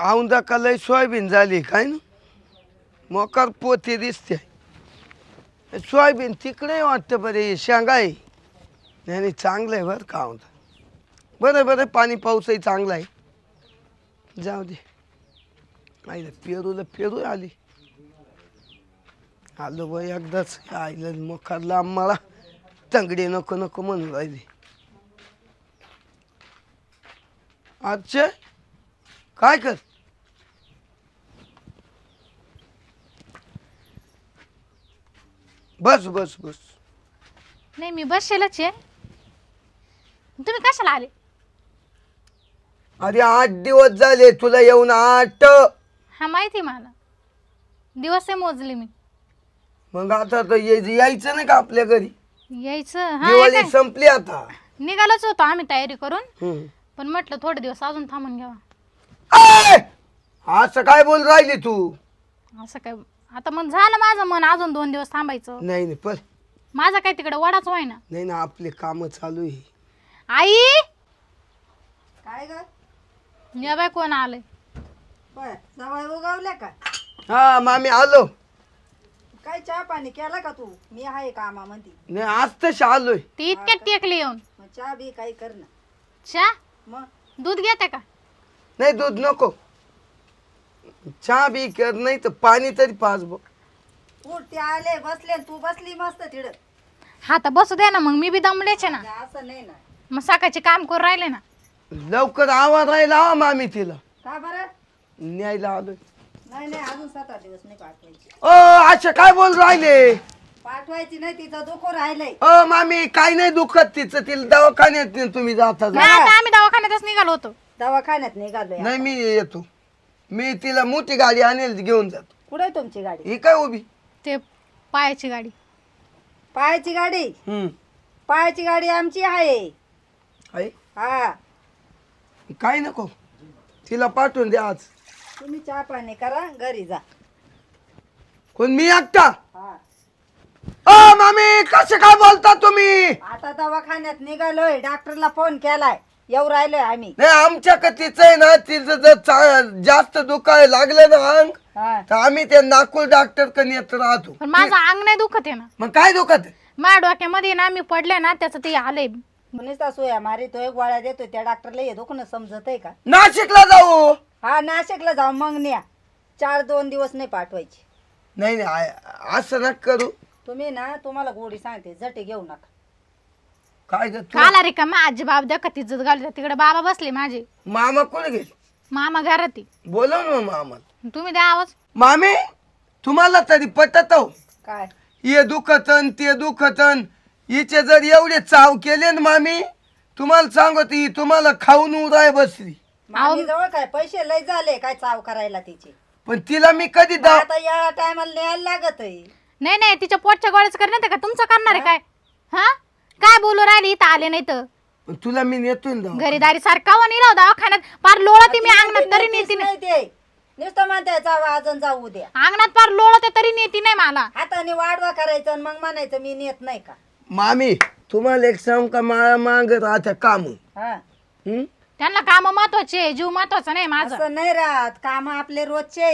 औंदा कल सोयाबीन झाली काय ना मकर पोती दिसते सोयाबीन तिकडे वाटतं बरे शेंगाय नाही चांगलं आहे बरं का औंदा बरं बरं पाणी पाऊसही चांगला आहे जाऊ दे आईला पेरूला पेरू आली आलो बाई एकदाच आईला मोकारला आम्हाला तंगडी नको नको म्हणून राहिली अच्छा काय कर बस बस बस नाही मी बसेलच आहे तुम्ही कशाला आले अरे आठ दिवस झाले तुला येऊन आठ हा माहिती मला दिवस मोजले मी मग आता तर यायचं नाही का आपल्या घरी यायचं संपली आता निघालाच होतो आम्ही तयारी करून पण म्हटलं थोडे दिवस अजून थांबून घ्यावा ऐ! असं काय बोल राहिली तू असं काय आता मग झालं माझं मन अजून दोन दिवस थांबायचं नाही नाही पण माझा काय तिकडे वडाच व्हायना नाही ना आपले काम चालू आहे आई काय ग या कोण आलंय उगावल्या का हा मामी आलो काय चहा पाणी केला का तू मी आहे कामामध्ये नाही आज तशी आलोय ती इतक्यात टेकली येऊन मग चहा बी काही कर ना मग दूध घेते का नाही दूध नको चहा बी कर नाही तर पाणी तरी पाच बघ आले बसले तू बसली मस्त तिड हा तर बसू दे ना मग मी बी दमले ना म्हणजे असं नाही ना मग काम करू राहिले ना लवकर आवाज राहिला हा मामी तिला का बरं न्यायला आलोय नाही अजून ओ अच्छा काय बोल राहिले पाठवायची नाही तिचं दुःख राहिलंय मामी काय नाही दुखत तिचं तिला दवाखान्यात तुम्ही जाता आम्ही दवाखान्यातच निघालो होतो दवाखान्यात निघालोय नाही मी येतो मी तिला मोठी गाडी आणेल घेऊन जातो कुठे तुमची गाडी ही काय उभी ते पायाची गाडी पायाची गाडी पायाची गाडी आमची आहे काय नको तिला पाठवून द्या आज तुम्ही चहा पाणी करा घरी जा कोण मी आत्ता मामी कसे काय बोलता तुम्ही आता दवाखान्यात निघालोय डॉक्टरला फोन केलाय येऊ राहिले आम्ही नाही आमच्या कथीचं आहे ना तिचं जर जास्त दुखाय लागलं ना अंग तर आम्ही ते नाकुल डॉक्टर कन येत राहतो पण माझं अंग नाही दुखत आहे ना मग काय दुखत माझ्या डोक्यामध्ये ना मी पडले ना त्याचं ते आले म्हणूनच या तो एक गोळ्या देतो त्या डॉक्टरला हे दुखणं समजत आहे का नाशिकला जाऊ हा नाशिकला जाऊ मग न्या चार दोन दिवस नाही पाठवायची नाही नाही असं न करू तुम्ही ना तुम्हाला गोडी सांगते झटे घेऊ नका काय ग का माझी बाप दका तिचं तिकडे बाबा बसले माझे मामा कोण गेले मामा घरात बोलव ना मामा तुम्ही द्या आवाज मामी तुम्हाला तरी पटत हो. काय ये दुखतन ते दुखतन हिचे जर एवढे चाव केले ना मामी तुम्हाला सांगत ही तुम्हाला खाऊन उदाय बसली जवळ काय पैसे लय झाले काय चाव करायला तिचे पण तिला मी कधी दाव आता या टायमाला न्यायला लागत नाही नाही तिच्या पोटच्या गोळ्याच करणार का तुमचं करणार आहे काय हा काय बोलू राहिली इथं आले नाही तर पण तुला मी नेतोय घरीदारी सारखा व नेला दवाखान्यात पार लोळते मी अंगणात तरी नेती नाही नुसतं म्हणते जाऊ अजून जाऊ दे अंगणात पार लोळते तरी नेती नाही मला हाताने वाढवा करायचं आणि मग म्हणायचं मी नेत नाही का मामी तुम्हाला एक सांग का माळा मांग राहत्या काम त्यांना काम महत्वाचे जीव महत्वाचा नाही माझा असं नाही राहत काम आपले रोजचे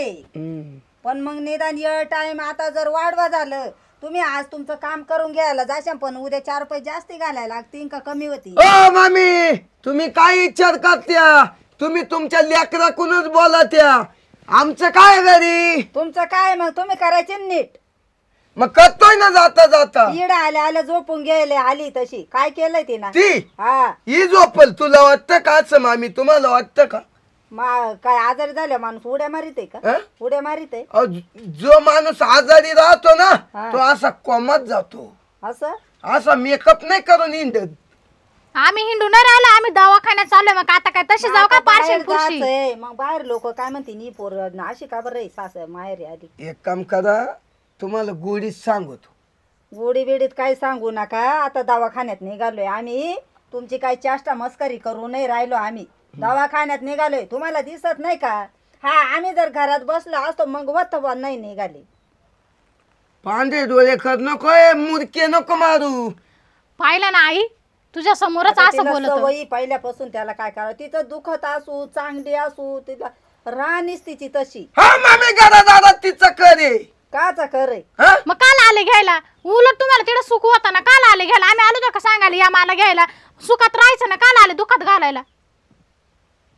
पण मग निदान ये टाइम आता जर वाढवा झालं तुम्ही आज तुमचं काम करून घ्यायला जाशा पण उद्या चार पैसे जास्ती घालायला लागतील का कमी होती ओ मामी तुम्ही काय इच्छा करत्या तुम्ही तुमच्या लेकराकूनच बोला त्या आमचं काय घरी तुमचं काय मग तुम्ही करायचे नीट मग करतोय ना जाता जाता इड आल्या आल्या झोपून गेले आली तशी काय केलंय तिनं ती हा ही झोपल तुला वाटतं का असं मामी तुम्हाला वाटतं का काय आजारी झाल्या माणूस उड्या मारित आहे का उड्या मारित आहे जो माणूस आजारी राहतो ना तो असा कोमात जातो असं असा मेकअप नाही करून हिंड आम्ही हिंडू न राहिलो आम्ही दवाखान्यात चाललो मग आता काय तसे जाऊ का मग बाहेर लोक काय म्हणते नी पोर अशी का बरं सास माहेर आली एक काम करा तुम्हाला गोडीत सांगतो गोडी बिडीत काय सांगू नका आता दवाखान्यात निघालोय आम्ही तुमची काही चाष्टा मस्करी करू नाही राहिलो आम्ही दवाखान्यात निघालोय तुम्हाला दिसत नाही का हा आम्ही जर घरात बसलो असतो मग वत नाही निघाले पांढरे डोळे खत नको मुरके नको मारू पाहिलं ना आई तुझ्या समोरच असं बोलत वही पहिल्यापासून त्याला काय करावं तिचं दुखत असू चांगली असू तिला राहणीच तिची तशी हा मामी घरा दादा तिचं करे काचा कर मग काल आले घ्यायला उलट तुम्हाला तिथं सुख होता ना काल आले घ्यायला आम्ही आलो का सांगायला या मला घ्यायला सुखात राहायचं ना काल आले दुखात घालायला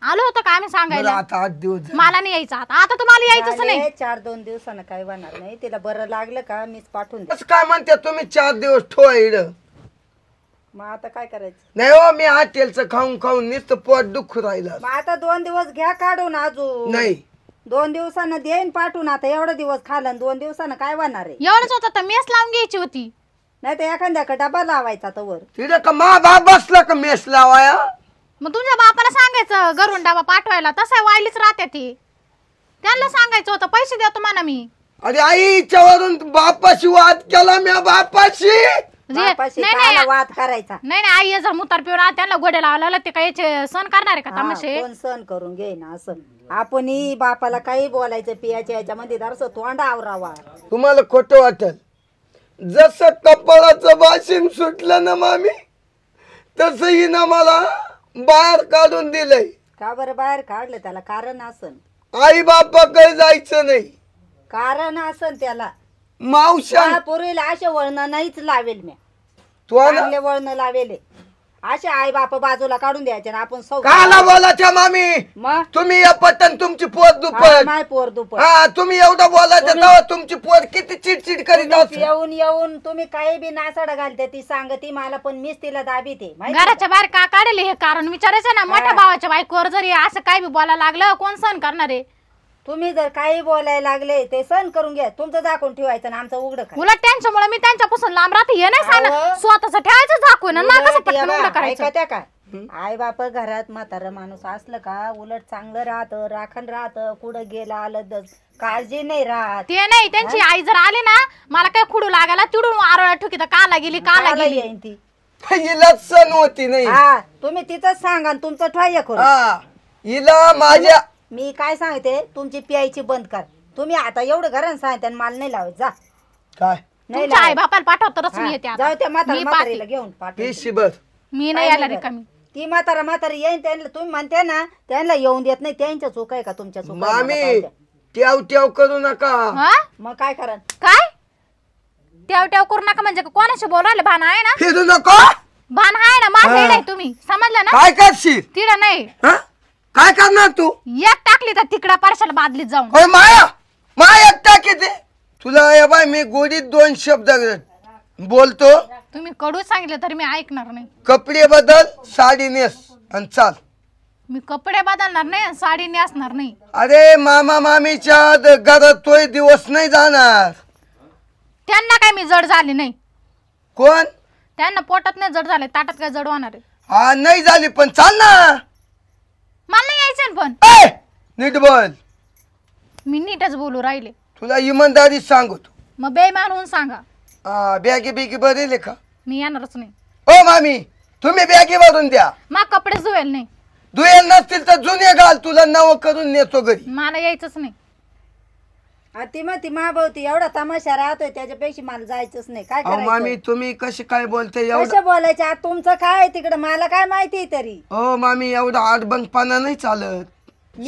आलो होतो का आम्ही सांगायला आता आठ दिवस मला नाही यायचं आता आता तुम्हाला यायचं नाही चार दोन दिवसानं काय होणार नाही तिला बरं लागलं का मीच पाठवून काय म्हणते तुम्ही चार दिवस ठोय मग आता काय करायचं नाही हो मी हॉटेलचं खाऊन खाऊन निस्त पोट दुःख राहिलं मग आता दोन दिवस घ्या काढून अजून नाही दोन दिवसानं देईन पाठवून आता एवढा दिवस खालन दोन दिवसानं काय होणार आहे एवढंच होतं तर मेस लावून घ्यायची होती नाही तर एखाद्याकडे डबा लावायचा तर वर तिथं का मा बाप बसला का मेस लावाया मग तुझ्या बापाला सांगायचं घरून डाबा पाठवायला तसं वाईलीच राहते ती त्यांना सांगायचं होतं पैसे द्या तुम्हाला मी अरे आई वरून बापाशी वाद केला मी बापाशी नाही, नाही. वाद करायचा नाही नाही आई जर मुतार पिऊन त्यांना गोडे लावला ते काही सण करणार का तमाशे सण करून घे ना असं आपण बापाला काही बोलायचं पियाच्या मध्ये दरस तोंडा आवरावा तुम्हाला खोट वाटल जसं कपाळाचं वाशिम सुटलं ना मामी तसही ना मला बाहेर काढून दिलंय का बरं बाहेर काढलं त्याला कारण असन आई काही जायचं नाही कारण असन त्याला मावशा पोरीला असे वळण नाहीच लावेल मी तो वळण लावेले असे आई बाप बाजूला काढून द्यायचे ना आपण सौ काला मामी तुम्ही पतन तुमची पोर दुपट माय पोर दुपट हा तुम्ही एवढं बोलायचं तुमची पोर किती चिडचिड करीत येऊन येऊन तुम्ही काही बी नासाड घालते ती सांग ती मला पण मीच तिला दाबीते ते घराच्या बाहेर का काढले हे कारण विचारायचं ना मोठ्या भावाच्या कोर जरी असं काय बी बोलायला लागलं कोण सण करणार आहे तुम्ही जर काही बोलायला लागले ते सहन करून घ्या तुमचं झाकून ठेवायचं ना आमचं उघड उलट त्यांच्यामुळे मी त्यांच्यापासून लांब राहते हे नाही सांग स्वतःच ठेवायचं झाकून करायचं काय आई बाप घरात म्हातार माणूस असलं का उलट चांगलं राहत राखण राहत कुठं गेला आलं काळजी नाही राहत ते नाही त्यांची आई जर आली ना मला काय खुडू लागायला तिडून आरोळा ठुकी तर काला गेली काला गेली ती हिला सण होती नाही हा तुम्ही तिथंच सांगा तुमचं ठाय करू इला माझ्या मी काय सांगते तुमची प्यायची बंद कर तुम्ही आता एवढं घरानं सांगते आणि माल नाही लावत जा काय नाही आई बापाला पाठवतरच मी येते जाऊ त्या म्हातारीला घेऊन पाठव मी नाही रे रिकामी ती म्हातारा म्हातारी येईन त्यांना तुम्ही म्हणते ना त्यांना येऊन देत नाही त्यांच्या चूक आहे का तुमच्या चूक मामी करू नका हा मग काय करा काय तेव तेव करू नका म्हणजे कोणाशी बोलायला भान आहे ना फिरू नको भान आहे ना माझ्या तुम्ही समजलं ना काय करशील तिला नाही हा काय करणार तू एक टाकली तर तिकडा पार्सल बादली जाऊन हो माया एक टाकी दे तुला बाय मी गोडीत दोन शब्द बोलतो तुम्ही कडू सांगितलं तरी मी ऐकणार नाही कपडे बदल साडी नेस आणि चाल मी कपडे बदलणार नाही साडी नेसणार नाही अरे मामा मामीच्या गरज तोय दिवस नाही जाणार त्यांना काय मी जड झाली नाही कोण त्यांना पोटात नाही जड झाले ताटात काय जड होणार आहे हा नाही झाली पण चाल ना मला यायचं ना पण ए! नीट बोल मी नीटच बोलू राहिले तुला सांगू सांगतो मग बेमान होऊन सांगा बॅगी बिगी बरेल का मी येणारच नाही ओ मामी तुम्ही बॅगी भरून द्या मा कपडे धुवेल नाही दुहेल नसतील तर जुने घाल तुला नवं करून नेतो घरी मला यायचंच नाही ती मग ती एवढा तमाशा राहतोय त्याच्यापेक्षा मला जायचंच नाही काय मामी तुम्ही कशी काय बोलते एवढं बोलायचं आता तुमचं काय तिकडे मला काय माहिती तरी हो मामी एवढा पाना नाही चालत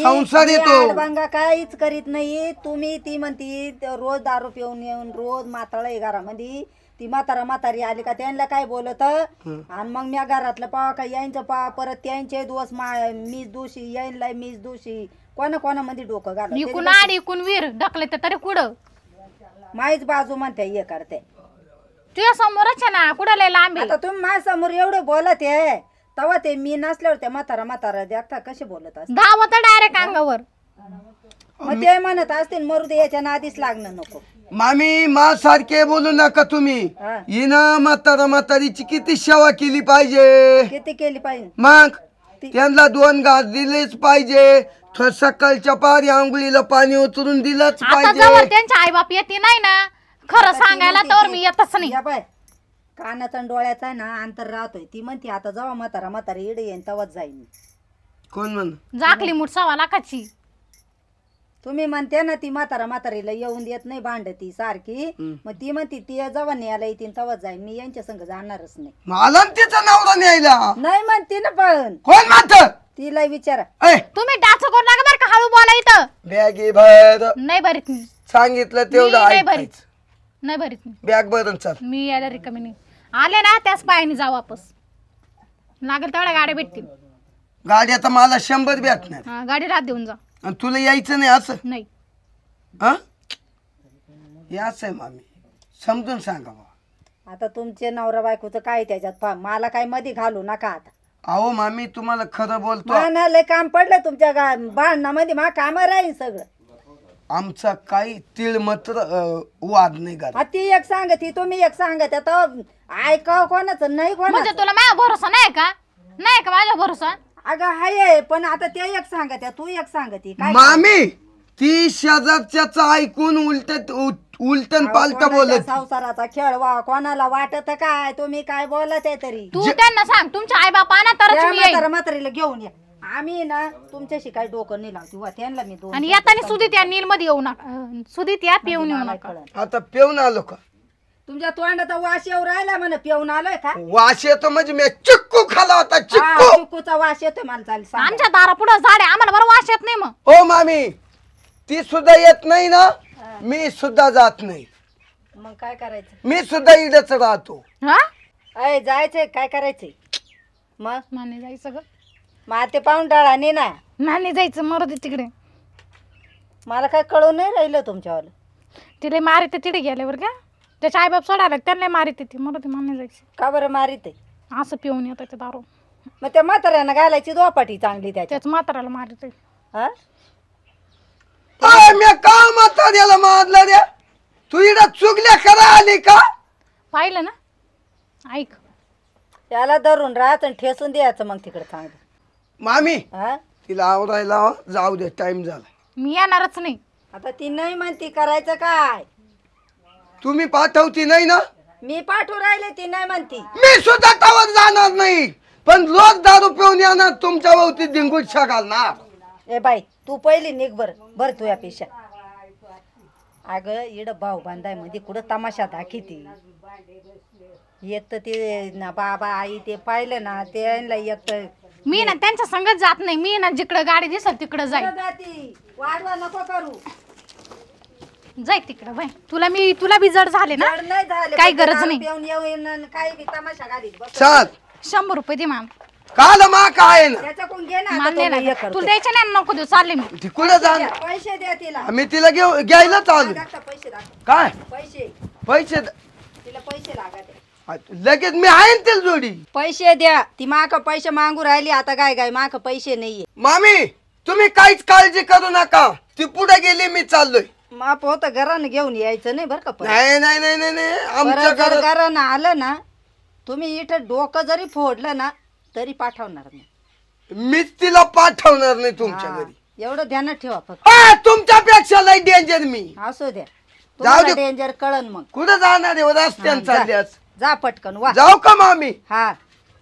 संसार येतो. काहीच करीत नाही तुम्ही ती म्हणती रोज दारू पिऊन येऊन रोज माताळा आहे घरामध्ये ती म्हातारा म्हातारी आली का त्यांना काय बोलत आणि मग मी घरातलं पावा का यांचं पावा परत त्यांचे दोष मीच दोषी यायला मीच दोषी कोणा कोणामध्ये डोकं घाल इकून आणि इकून वीर ढकले तरी कुठं माईच बाजू म्हणते हे करते तुझ्या समोरच आहे ना कुठं लांबी आता तुम्ही माझ्यासमोर एवढं बोलत आहे तेव्हा ते मी नसल्यावर ते म्हातारा म्हातारा देखता कसे बोलत असत धावत डायरेक्ट अंगावर मग ते म्हणत असतील मरू याच्या आधीच लागण नको मामी मा सारखे बोलू नका तुम्ही हा. म्हातारा म्हातारीची किती सेवा केली पाहिजे किती केली पाहिजे मग त्यांना दोन घास दिलेच पाहिजे सकाळच्या पारी आंघोळीला पाणी उचलून दिलंच पाहिजे त्यांच्या आई बाप येते नाही ना खरं सांगायला तर मी येतच नाही कानाचा आणि डोळ्याचा आहे ना अंतर राहतोय ती म्हणते आता जावा म्हातारा म्हातारी इड येईन तेव्हाच जाईन कोण म्हण जाकली मुठ सवा लाखाची तुम्ही म्हणते ना ती म्हातारा म्हातारीला येऊन देत नाही भांड ती सारखी मग ती म्हणती ती जवळ न्यायला येते तवा जाय मी यांच्या संग जाणारच नाही मला तिचं नवरा न्यायला नाही म्हणते ना पण कोण मात तिला विचारा तुम्ही डाच करू नका बरं का हळू बोला इथं बॅगी भर नाही भरीत सांगितलं तेवढं नाही बरीच नाही भरीत बॅग भरून चाल मी यायला रिकामी आले ना त्याच पायाने जा वापस लागेल तेवढ्या गाड्या भेटतील गाडी आता मला शंभर भेटणार हा गाडी रात देऊन जा आणि तुला यायचं नाही असं नाही असं आहे मामी समजून सांगा बाबा आता तुमचे नवरा बायकोचं काय त्याच्यात मला काय मध्ये घालू नका आता अहो मामी तुम्हाला खरं बोलतो काम पडलं तुमच्या गा- मध्ये मा काम राहील सगळं आमचा काही तिळ मात्र वाद नाही घात ती एक सांग ती तुम्ही एक सांग त्यात ऐकाव कोणाचं नाही म्हणजे कोणाचं तुला माझा भरोसा नाही का नाही का माझा भरोसा अगं हाय पण आता ते एक सांगत तू एक सांगत काय मामी ती शेजारच्याच ऐकून उलट उलटन पालट बोलत संसाराचा खेळवा कोणाला वाटत काय तुम्ही काय बोलत आहे तरी तू त्यांना सांग तुमच्या आई बापाना तर मात्रीला घेऊन या आम्ही ना तुमच्याशी काय डोकं नाही लावते त्यांना मी आणि येताना सुदित या नील मध्ये येऊ नका म्हणजे सुदित या पिऊन येऊ नका आता पेऊन आलो का तुमच्या तोंडाचा वास येऊ राहिला म्हणे पिऊन आलोय का वास येतो म्हणजे मी चिक्कू खाला होता चिक्कूचा चिक्कू चुकूचा वास येतोय मला आमच्या दारा पुढे झाड आम्हाला बरं वास येत नाही मग हो मामी ती सुद्धा येत नाही ना मी सुद्धा जात नाही मग काय करायचं मी सुद्धा इडच राहतो हा अय जायचंय काय करायचंय मग माने जायचं ग मग ते पाहून ना माने जायचं मरू तिकडे मला काय कळून नाही राहिलं तुमच्यावालं तिथे मारे तर तिकडे गेल्यावर का त्याच्या आईबाप सोडायला त्यांना मारित ती मला ती मान्य जायची का बरं मारित आहे असं पिऊन येतं ते दारू मग त्या म्हाताऱ्यानं घालायची दोपाटी चांगली त्याच्यात त्याच म्हाताऱ्याला मारित हा काय मी का माता द्याला मारला द्या तू इडा चुकल्या खरा आली का पाहिलं ना ऐक त्याला धरून राहत आणि ठेसून द्यायचं मग तिकडे चांगलं मामी हा तिला आवरायला जाऊ दे टाइम झाला मी येणारच नाही आता ती नाही म्हणती करायचं काय तुम्ही पाठवती नाही ना मी पाठवू राहिले ती नाही म्हणती मी सुद्धा तवर जाणार नाही पण रोज दारू पिऊन येणार तुमच्या भोवती शकाल ना ए बाई तू पहिली निघ बर बर तुया पेशा अग इड भाऊ बांधाय मध्ये कुठं तमाशा दाखिती येत ते ना बाबा आई ते पाहिलं ना त्यांना येत मी ना त्यांच्या संगत जात नाही मी ना जिकडं गाडी दिसल तिकडं जाईल वाढवा नको करू जाय तिकडं बाय तुला मी तुला बी जड झाले ना काही गरज नाही. येऊन येऊन काय चल शंभर रुपये दे माम काल मा काय ना घे ना नाही तुला नको देऊ चालले मी तिकडे जा पैसे द्या तिला मी तिला घेऊ घ्यायला चालू पैसे काय पैसे पैसे तिला पैसे लागत लगेच मी आहे ना तिला जोडी पैसे द्या ती माक पैसे मागू राहिली आता काय काय माक पैसे नाहीये मामी तुम्ही काहीच काळजी करू नका ती पुढे गेली मी चाललोय आप होत घरानं घेऊन यायचं नाही बरं का नाही नाही नाही नाही आमच्या घरानं आलं ना तुम्ही इथं डोकं जरी फोडलं ना तरी पाठवणार मी मीच तिला पाठवणार नाही तुमच्या घरी एवढं ध्यानात ठेवा फक्त तुमच्यापेक्षा लय डेंजर मी असो द्या जाऊ डेंजर कळन मग कुठं जाणार जा. पटकन वा जाऊ का मामी हा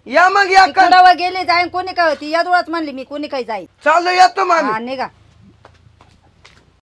या मग या का गेले जाईन कोणी काय होती या डोळ्यात म्हणली मी कोणी काही जाईल चालू येतो मामी निघा